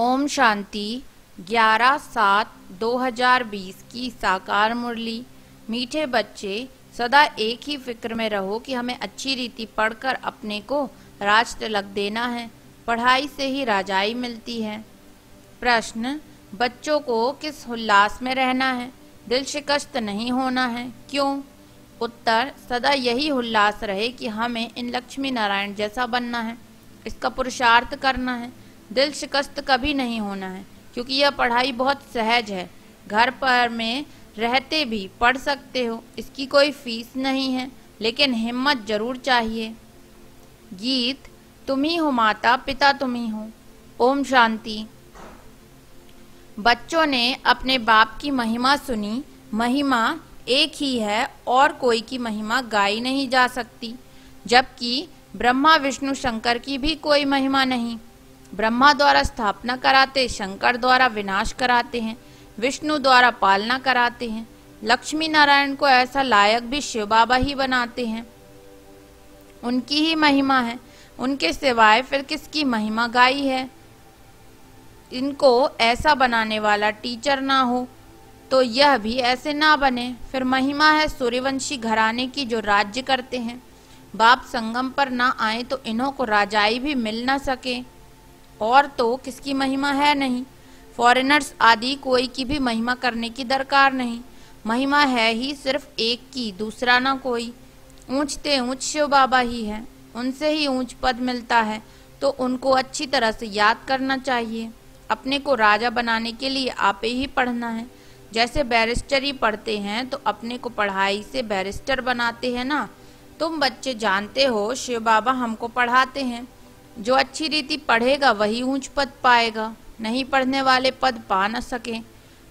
ओम शांति 11 सात 2020 की साकार मुरली मीठे बच्चे सदा एक ही फिक्र में रहो कि हमें अच्छी रीति पढ़कर अपने को राज तिलक देना है पढ़ाई से ही राजाई मिलती है प्रश्न बच्चों को किस उल्लास में रहना है दिल शिकस्त नहीं होना है क्यों उत्तर सदा यही उल्लास रहे कि हमें इन लक्ष्मी नारायण जैसा बनना है इसका पुरुषार्थ करना है दिल शिकस्त कभी नहीं होना है क्योंकि यह पढ़ाई बहुत सहज है घर पर में रहते भी पढ़ सकते हो इसकी कोई फीस नहीं है लेकिन हिम्मत जरूर चाहिए गीत तुम ही हो माता पिता तुम ही हो ओम शांति बच्चों ने अपने बाप की महिमा सुनी महिमा एक ही है और कोई की महिमा गाई नहीं जा सकती जबकि ब्रह्मा विष्णु शंकर की भी कोई महिमा नहीं ब्रह्मा द्वारा स्थापना कराते शंकर द्वारा विनाश कराते हैं विष्णु द्वारा पालना कराते हैं लक्ष्मी नारायण को ऐसा लायक भी शिव बाबा ही बनाते हैं उनकी ही महिमा है उनके सिवाय फिर किसकी महिमा गाई है इनको ऐसा बनाने वाला टीचर ना हो तो यह भी ऐसे ना बने फिर महिमा है सूर्यवंशी घराने की जो राज्य करते हैं बाप संगम पर ना आए तो इन्हों को राजाई भी मिल ना सके और तो किसकी महिमा है नहीं फॉरेनर्स आदि कोई की भी महिमा करने की दरकार नहीं महिमा है ही सिर्फ एक की दूसरा ना कोई ऊंचते ऊंच शिव बाबा ही है उनसे ही ऊंच पद मिलता है तो उनको अच्छी तरह से याद करना चाहिए अपने को राजा बनाने के लिए आपे ही पढ़ना है जैसे बैरिस्टर ही पढ़ते हैं तो अपने को पढ़ाई से बैरिस्टर बनाते हैं ना तुम बच्चे जानते हो शिव बाबा हमको पढ़ाते हैं जो अच्छी रीति पढ़ेगा वही ऊंच पद पाएगा नहीं पढ़ने वाले पद पा न सके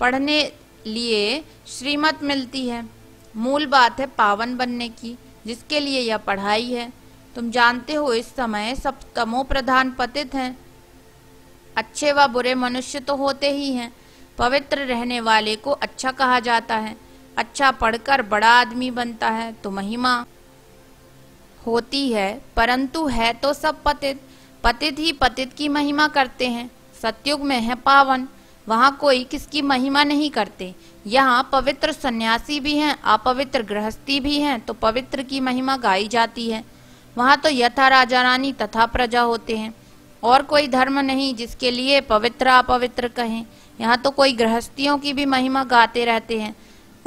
पढ़ने लिए श्रीमत मिलती है मूल बात है पावन बनने की जिसके लिए यह पढ़ाई है तुम जानते हो इस समय सब तमो प्रधान पतित हैं अच्छे व बुरे मनुष्य तो होते ही हैं पवित्र रहने वाले को अच्छा कहा जाता है अच्छा पढ़कर बड़ा आदमी बनता है तो महिमा होती है परंतु है तो सब पतित पतित ही पतित की महिमा करते हैं सत्युग में है पावन वहाँ कोई किसकी महिमा नहीं करते यहाँ पवित्र सन्यासी भी हैं अपवित्र गृहस्थी भी हैं तो पवित्र की महिमा गाई जाती है वहाँ तो यथा राजा रानी तथा प्रजा होते हैं और कोई धर्म नहीं जिसके लिए पवित्र अपवित्र कहें यहाँ तो कोई गृहस्थियों की भी महिमा गाते रहते हैं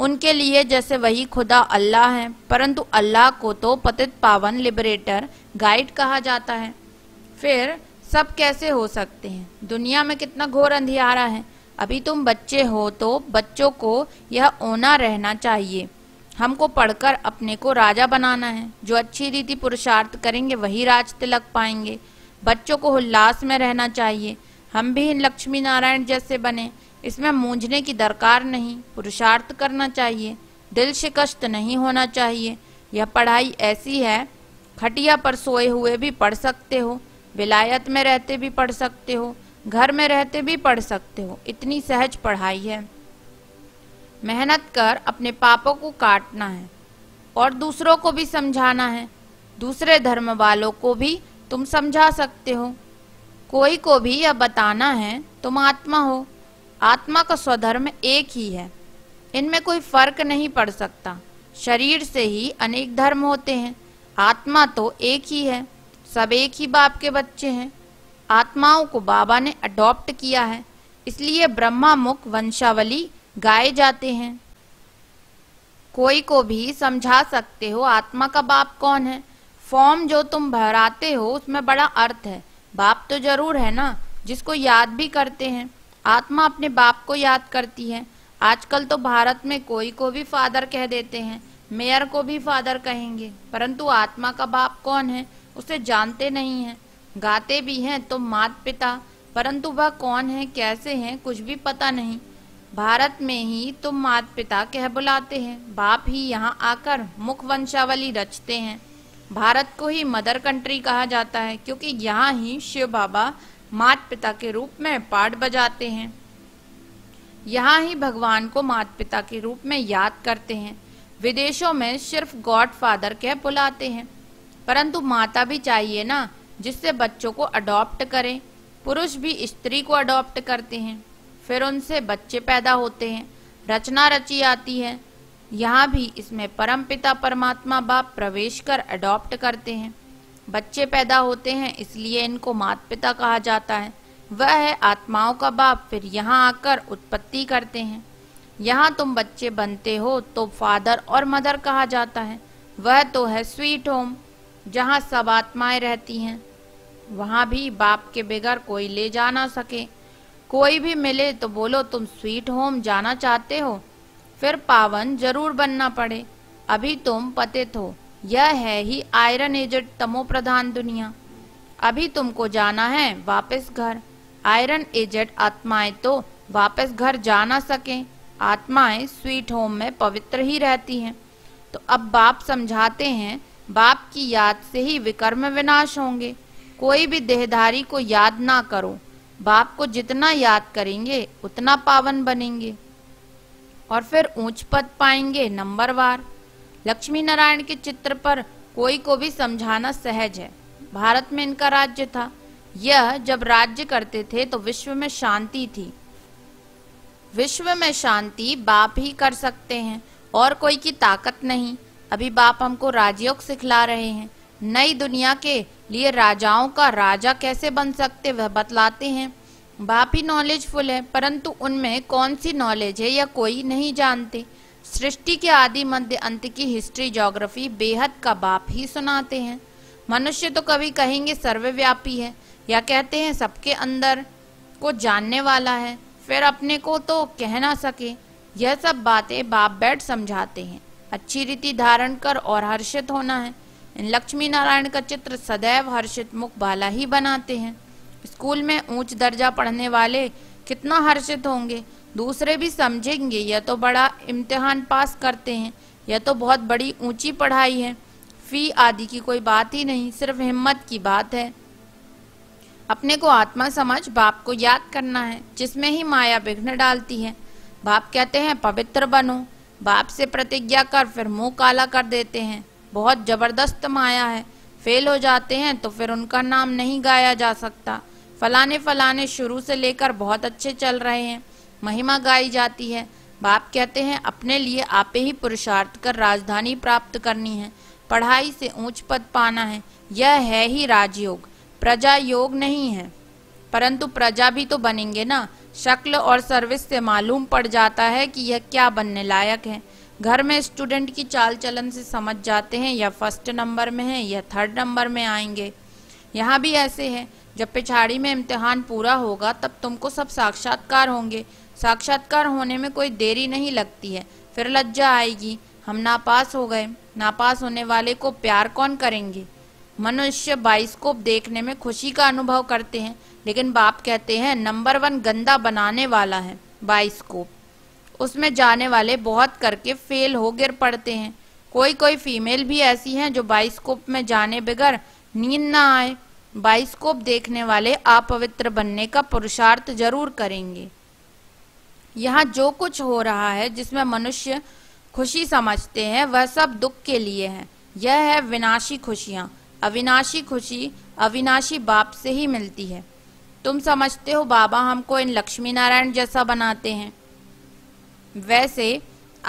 उनके लिए जैसे वही खुदा अल्लाह है परंतु अल्लाह को तो पतित पावन लिबरेटर गाइड कहा जाता है फिर सब कैसे हो सकते हैं दुनिया में कितना घोर अंधियारा है अभी तुम बच्चे हो तो बच्चों को यह ओना रहना चाहिए हमको पढ़कर अपने को राजा बनाना है जो अच्छी रीति पुरुषार्थ करेंगे वही राज तिलक पाएंगे बच्चों को उल्लास में रहना चाहिए हम भी इन लक्ष्मी नारायण जैसे बने इसमें मूंझने की दरकार नहीं पुरुषार्थ करना चाहिए दिल शिकस्त नहीं होना चाहिए यह पढ़ाई ऐसी है खटिया पर सोए हुए भी पढ़ सकते हो विलायत में रहते भी पढ़ सकते हो घर में रहते भी पढ़ सकते हो इतनी सहज पढ़ाई है मेहनत कर अपने पापों को काटना है और दूसरों को भी समझाना है दूसरे धर्म वालों को भी तुम समझा सकते हो कोई को भी यह बताना है तुम आत्मा हो आत्मा का स्वधर्म एक ही है इनमें कोई फर्क नहीं पड़ सकता शरीर से ही अनेक धर्म होते हैं आत्मा तो एक ही है सब एक ही बाप के बच्चे हैं आत्माओं को बाबा ने अडॉप्ट किया है इसलिए ब्रह्मा मुख वंशावली गाए जाते हैं कोई को भी समझा सकते हो आत्मा का बाप कौन है फॉर्म जो तुम भराते हो उसमें बड़ा अर्थ है बाप तो जरूर है ना जिसको याद भी करते हैं आत्मा अपने बाप को याद करती है आजकल तो भारत में कोई को भी फादर कह देते हैं मेयर को भी फादर कहेंगे परंतु आत्मा का बाप कौन है उसे जानते नहीं हैं गाते भी हैं तो मात पिता परंतु वह कौन है कैसे हैं कुछ भी पता नहीं भारत में ही तो मात पिता कह बुलाते हैं बाप ही यहाँ आकर मुख वंशावली रचते हैं भारत को ही मदर कंट्री कहा जाता है क्योंकि यहाँ ही शिव बाबा मात पिता के रूप में पाठ बजाते हैं यहाँ ही भगवान को मात पिता के रूप में याद करते हैं विदेशों में सिर्फ गॉड फादर कह बुलाते हैं परंतु माता भी चाहिए ना जिससे बच्चों को अडॉप्ट करें पुरुष भी स्त्री को अडॉप्ट करते हैं फिर उनसे बच्चे पैदा होते हैं रचना रची आती है यहाँ भी इसमें परम पिता परमात्मा बाप प्रवेश कर अडॉप्ट करते हैं बच्चे पैदा होते हैं इसलिए इनको मात पिता कहा जाता है वह है आत्माओं का बाप फिर यहाँ आकर उत्पत्ति करते हैं यहाँ तुम बच्चे बनते हो तो फादर और मदर कहा जाता है वह तो है स्वीट होम जहाँ सब आत्माएं रहती हैं वहाँ भी बाप के बगैर कोई ले जा ना सके कोई भी मिले तो बोलो तुम स्वीट होम जाना चाहते हो फिर पावन जरूर बनना पड़े अभी तुम पतित हो यह है ही आयरन एजेड तमो प्रधान दुनिया अभी तुमको जाना है वापस घर आयरन एजेड आत्माएं तो वापस घर जा ना सके आत्माएं स्वीट होम में पवित्र ही रहती हैं तो अब बाप समझाते हैं बाप की याद से ही विकर्म विनाश होंगे कोई भी देहधारी को याद ना करो बाप को जितना याद करेंगे उतना पावन बनेंगे और फिर ऊंच पद पाएंगे वार लक्ष्मी नारायण के चित्र पर कोई को भी समझाना सहज है भारत में इनका राज्य था यह जब राज्य करते थे तो विश्व में शांति थी विश्व में शांति बाप ही कर सकते हैं और कोई की ताकत नहीं अभी बाप हमको राजयोग सिखला रहे हैं नई दुनिया के लिए राजाओं का राजा कैसे बन सकते वह बतलाते हैं बाप ही नॉलेजफुल है परंतु उनमें कौन सी नॉलेज है या कोई नहीं जानते सृष्टि के आदि मध्य अंत की हिस्ट्री जोग्राफी बेहद का बाप ही सुनाते हैं मनुष्य तो कभी कहेंगे सर्वव्यापी है या कहते हैं सबके अंदर को जानने वाला है फिर अपने को तो कह ना सके यह सब बातें बाप बैठ समझाते हैं अच्छी रीति धारण कर और हर्षित होना है लक्ष्मी नारायण का चित्र सदैव हर्षित मुख वाला ही बनाते हैं स्कूल में ऊंच दर्जा पढ़ने वाले कितना हर्षित होंगे दूसरे भी समझेंगे यह तो बड़ा इम्तिहान पास करते हैं यह तो बहुत बड़ी ऊंची पढ़ाई है फी आदि की कोई बात ही नहीं सिर्फ हिम्मत की बात है अपने को आत्मा समझ बाप को याद करना है जिसमें ही माया विघ्न डालती है बाप कहते हैं पवित्र बनो बाप से प्रतिज्ञा कर फिर मुंह काला कर देते हैं बहुत ज़बरदस्त माया है फेल हो जाते हैं तो फिर उनका नाम नहीं गाया जा सकता फलाने फलाने शुरू से लेकर बहुत अच्छे चल रहे हैं महिमा गाई जाती है बाप कहते हैं अपने लिए आपे ही पुरुषार्थ कर राजधानी प्राप्त करनी है पढ़ाई से ऊंच पद पाना है यह है ही राजयोग प्रजा योग नहीं है परंतु प्रजा भी तो बनेंगे ना शक्ल और सर्विस से मालूम पड़ जाता है कि यह क्या बनने लायक है घर में स्टूडेंट की चाल चलन से समझ जाते हैं यह फर्स्ट नंबर में है यह थर्ड नंबर में आएंगे यहाँ भी ऐसे है जब पिछाड़ी में इम्तिहान पूरा होगा तब तुमको सब साक्षात्कार होंगे साक्षात्कार होने में कोई देरी नहीं लगती है फिर लज्जा आएगी हम नापास हो गए नापास होने वाले को प्यार कौन करेंगे मनुष्य बाइस्कोप देखने में खुशी का अनुभव करते हैं लेकिन बाप कहते हैं नंबर वन गंदा बनाने वाला है बाइस्कोप उसमें जाने वाले बहुत करके फेल हो गिर पड़ते हैं कोई कोई फीमेल भी ऐसी हैं जो बाइस्कोप में जाने बगैर नींद ना आए बाइस्कोप देखने वाले अपवित्र बनने का पुरुषार्थ जरूर करेंगे यहाँ जो कुछ हो रहा है जिसमें मनुष्य खुशी समझते हैं वह सब दुख के लिए है यह है विनाशी खुशियाँ अविनाशी खुशी अविनाशी बाप से ही मिलती है तुम समझते हो बाबा हमको इन लक्ष्मी नारायण जैसा बनाते हैं वैसे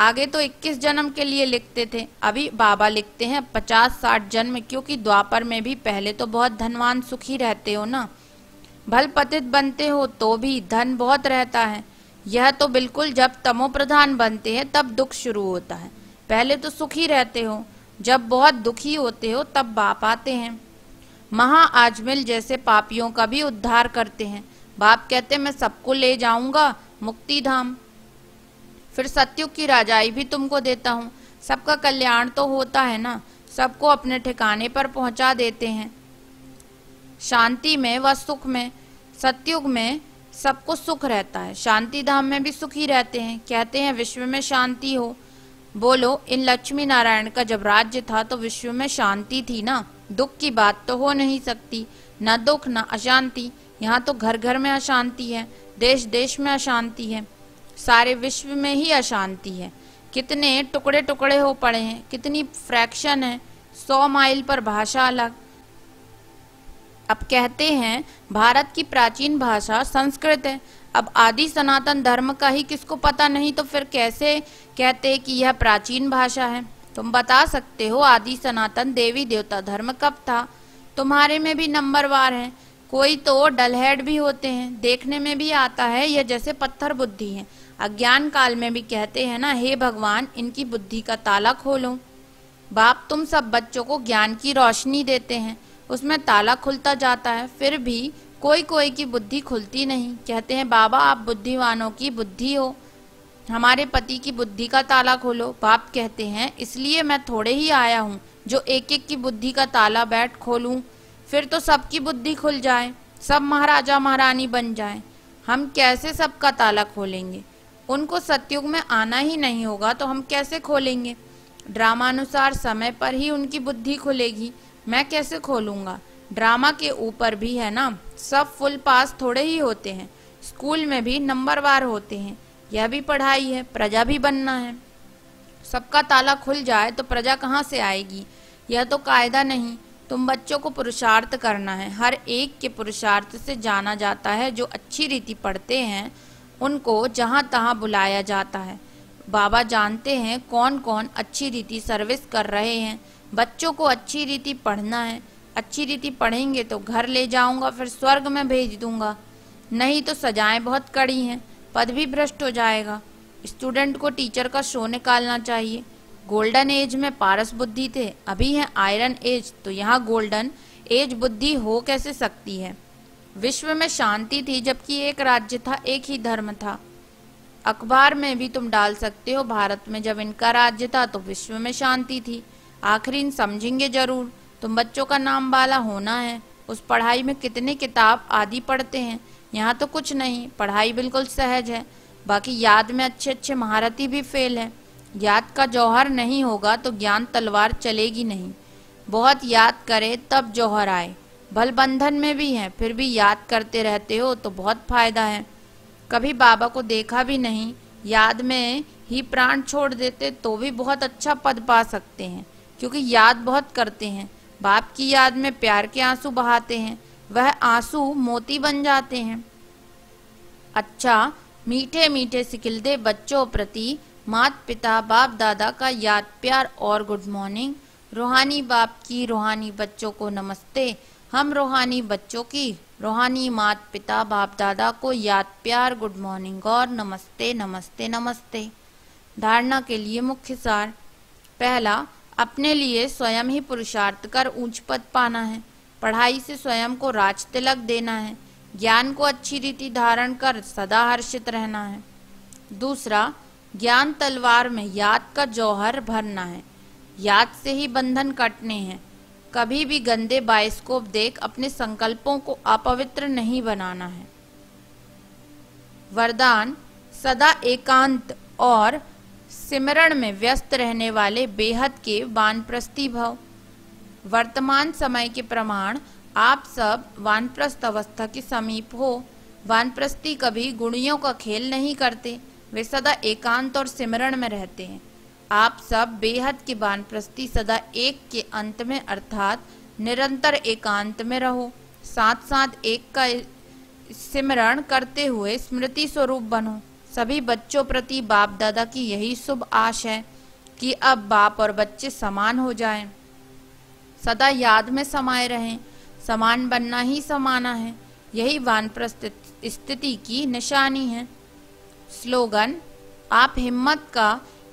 आगे तो 21 जन्म के लिए लिखते थे अभी बाबा लिखते हैं 50-60 जन्म क्योंकि द्वापर में भी पहले तो बहुत धनवान सुखी रहते हो ना भल पतित बनते हो तो भी धन बहुत रहता है यह तो बिल्कुल जब तमो प्रधान बनते हैं तब दुख शुरू होता है पहले तो सुखी रहते हो जब बहुत दुखी होते हो तब बाप आते हैं महा आजमिल जैसे पापियों का भी उद्धार करते हैं बाप कहते मैं सबको ले जाऊंगा मुक्ति धाम फिर सत्युग की राजाई भी तुमको देता हूँ सबका कल्याण तो होता है ना सबको अपने ठिकाने पर पहुंचा देते हैं शांति में व सुख में सत्युग में सबको सुख रहता है शांति धाम में भी सुखी रहते हैं कहते हैं विश्व में शांति हो बोलो इन लक्ष्मी नारायण का जब राज्य था तो विश्व में शांति थी ना दुख की बात तो हो नहीं सकती न दुख न अशांति यहाँ तो घर घर में अशांति है देश देश में अशांति है सारे विश्व में ही अशांति है कितने टुकड़े टुकड़े हो पड़े हैं कितनी फ्रैक्शन है सौ माइल पर भाषा अलग अब कहते हैं भारत की प्राचीन भाषा संस्कृत है अब आदि सनातन धर्म का ही किसको पता नहीं तो फिर कैसे कहते कि यह प्राचीन भाषा है तुम बता सकते हो आदि सनातन देवी देवता धर्म कब था तुम्हारे में भी नंबरवार हैं कोई तो डलहेड भी होते हैं देखने में भी आता है यह जैसे पत्थर बुद्धि है अज्ञान काल में भी कहते हैं ना हे भगवान इनकी बुद्धि का ताला खोलो बाप तुम सब बच्चों को ज्ञान की रोशनी देते हैं उसमें ताला खुलता जाता है फिर भी कोई कोई की बुद्धि खुलती नहीं कहते हैं बाबा आप बुद्धिवानों की बुद्धि हो हमारे पति की बुद्धि का ताला खोलो बाप कहते हैं इसलिए मैं थोड़े ही आया हूँ जो एक एक की बुद्धि का ताला बैठ खोलूँ फिर तो सबकी बुद्धि खुल जाए सब महाराजा महारानी बन जाए हम कैसे सबका ताला खोलेंगे उनको सत्युग में आना ही नहीं होगा तो हम कैसे खोलेंगे ड्रामानुसार समय पर ही उनकी बुद्धि खुलेगी मैं कैसे खोलूँगा ड्रामा के ऊपर भी है ना सब फुल पास थोड़े ही होते हैं स्कूल में भी नंबरवार होते हैं यह भी पढ़ाई है प्रजा भी बनना है सबका ताला खुल जाए तो प्रजा कहाँ से आएगी यह तो कायदा नहीं तुम बच्चों को पुरुषार्थ करना है हर एक के पुरुषार्थ से जाना जाता है जो अच्छी रीति पढ़ते हैं उनको जहाँ तहाँ बुलाया जाता है बाबा जानते हैं कौन कौन अच्छी रीति सर्विस कर रहे हैं बच्चों को अच्छी रीति पढ़ना है अच्छी रीति पढ़ेंगे तो घर ले जाऊंगा फिर स्वर्ग में भेज दूंगा नहीं तो सजाएं बहुत कड़ी हैं पद भी भ्रष्ट हो जाएगा स्टूडेंट को टीचर का शो निकालना चाहिए गोल्डन एज में पारस बुद्धि थे अभी है आयरन एज तो यहाँ गोल्डन एज बुद्धि हो कैसे सकती है विश्व में शांति थी जबकि एक राज्य था एक ही धर्म था अखबार में भी तुम डाल सकते हो भारत में जब इनका राज्य था तो विश्व में शांति थी आखिर इन समझेंगे जरूर तुम तो बच्चों का नाम वाला होना है उस पढ़ाई में कितने किताब आदि पढ़ते हैं यहाँ तो कुछ नहीं पढ़ाई बिल्कुल सहज है बाकी याद में अच्छे अच्छे महारथी भी फेल हैं याद का जौहर नहीं होगा तो ज्ञान तलवार चलेगी नहीं बहुत याद करे तब जौहर आए भल बंधन में भी हैं फिर भी याद करते रहते हो तो बहुत फायदा है कभी बाबा को देखा भी नहीं याद में ही प्राण छोड़ देते तो भी बहुत अच्छा पद पा सकते हैं क्योंकि याद बहुत करते हैं बाप की याद में प्यार के आंसू बहाते हैं वह आंसू मोती बन जाते हैं अच्छा मीठे मीठे सिकिलदे बच्चों प्रति मात पिता बाप दादा का याद प्यार और गुड मॉर्निंग रूहानी बाप की रूहानी बच्चों को नमस्ते हम रूहानी बच्चों की रूहानी मात पिता बाप दादा को याद प्यार गुड मॉर्निंग और नमस्ते नमस्ते नमस्ते धारणा के लिए मुख्य सार पहला अपने लिए स्वयं ही पुरुषार्थ कर ऊंच पद पाना है पढ़ाई से स्वयं को राज तिलक देना है ज्ञान को अच्छी रीति धारण कर सदा हर्षित रहना है दूसरा ज्ञान तलवार में याद का जौहर भरना है याद से ही बंधन कटने हैं कभी भी गंदे बायोस्कोप देख अपने संकल्पों को अपवित्र नहीं बनाना है वरदान सदा एकांत और सिमरण में व्यस्त रहने वाले बेहद के वानप्रस्थी भव वर्तमान समय के प्रमाण आप सब वानप्रस्थ अवस्था के समीप हो वानप्रस्थी कभी गुणियों का खेल नहीं करते वे सदा एकांत और सिमरण में रहते हैं आप सब बेहद की वानप्रस्थी सदा एक के अंत में अर्थात निरंतर एकांत में रहो साथ साथ एक का सिमरण करते हुए स्मृति स्वरूप बनो सभी बच्चों प्रति बाप दादा की यही शुभ आश है कि अब बाप और बच्चे समान हो जाएं, सदा याद में समाये रहें समान बनना ही समाना है यही वान स्थिति की निशानी है स्लोगन आप हिम्मत का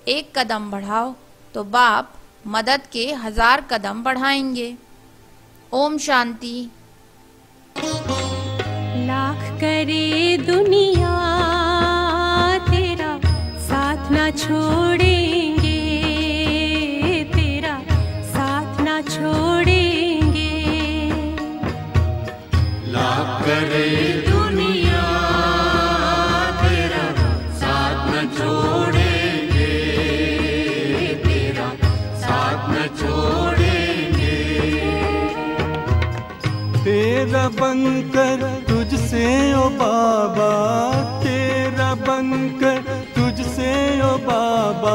एक कदम बढ़ाओ तो बाप मदद के हजार कदम बढ़ाएंगे ओम शांति लाख करे दुनिया बनकर तुझसे ओ बाबा तेरा बनकर तुझसे ओ बाबा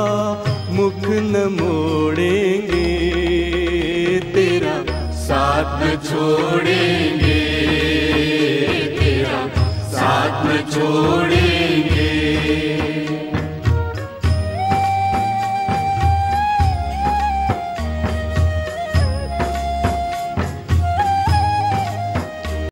मुख न मोड़ेंगे तेरा साथ न छोड़ेंगे तेरा साथ न छोड़ेंगे